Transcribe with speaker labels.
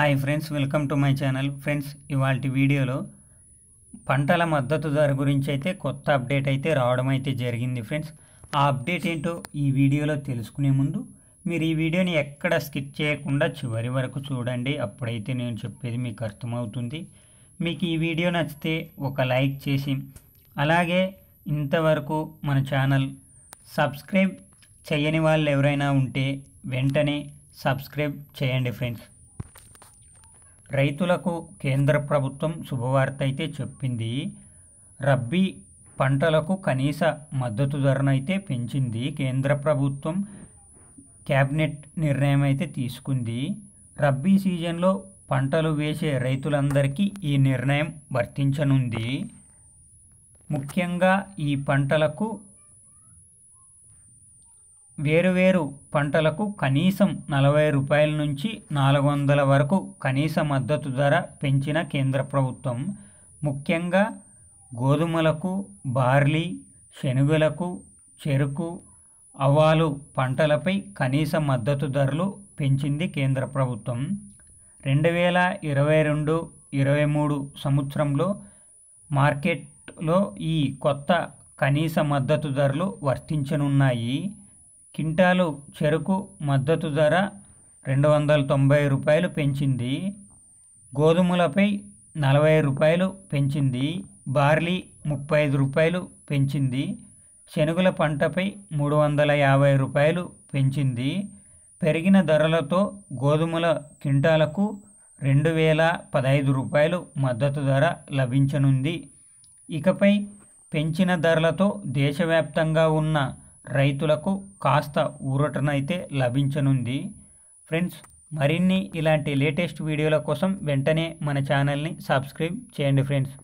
Speaker 1: hi friends welcome to my channel friends ఇవాళ వీడియోలో పంటల మద్దతు ధర గురించి అయితే కొత్త అప్డేట్ అయితే రావడం అయితే జరిగింది ఫ్రెండ్స్ ఆ అప్డేట్ ఏంటో ఈ వీడియోలో తెలుసుకునే ముందు మీరు ఈ వీడియోని ఎక్కడ స్కిప్ చేయకుండా చివరి వరకు చూడండి అప్పుడైతే నేను చెప్పేది మీకు అర్థమవుతుంది మీకు ఈ వీడియో నచ్చితే ఒక లైక్ చేసి అలాగే ఇంతవరకు మన ఛానల్ సబ్స్క్రైబ్ చేయని వాళ్ళు ఎవరైనా ఉంటే వెంటనే సబ్స్క్రైబ్ చేయండి ఫ్రెండ్స్ రైతులకు కేంద్ర ప్రభుత్వం శుభవార్త అయితే చెప్పింది రబ్బీ పంటలకు కనీస మద్దతు ధరను అయితే పెంచింది కేంద్ర ప్రభుత్వం క్యాబినెట్ నిర్ణయం అయితే తీసుకుంది రబ్బీ సీజన్లో పంటలు వేసే రైతులందరికీ ఈ నిర్ణయం వర్తించనుంది ముఖ్యంగా ఈ పంటలకు వేరువేరు పంటలకు కనీసం నలభై రూపాయల నుంచి నాలుగు వందల వరకు కనీస మద్దతు ధర పెంచిన కేంద్ర ప్రభుత్వం ముఖ్యంగా గోధుమలకు బార్లీ శనుగులకు చెరుకు అవాలు పంటలపై కనీస మద్దతు ధరలు పెంచింది కేంద్ర ప్రభుత్వం రెండు వేల ఇరవై రెండు ఇరవై మూడు సంవత్సరంలో మార్కెట్లో ఈ కొత్త కనీస మద్దతు ధరలు వర్తించనున్నాయి క్వింటాలు చెరుకు మద్దతు ధర రెండు వందల తొంభై రూపాయలు పెంచింది గోధుమలపై నలభై రూపాయలు పెంచింది బార్లీ ముప్పై ఐదు రూపాయలు పెంచింది శనుగుల పంటపై మూడు వందల యాభై రూపాయలు పెంచింది పెరిగిన ధరలతో గోధుమల క్వింటాలకు రెండు వేల పదహైదు రూపాయలు మద్దతు ధర లభించనుంది ఇకపై పెంచిన ధరలతో దేశవ్యాప్తంగా ఉన్న రైతులకు కాస్త ఊరటనైతే లభించనుంది ఫ్రెండ్స్ మరిన్ని ఇలాంటి లేటెస్ట్ వీడియోల కోసం వెంటనే మన ఛానల్ని సబ్స్క్రైబ్ చేయండి ఫ్రెండ్స్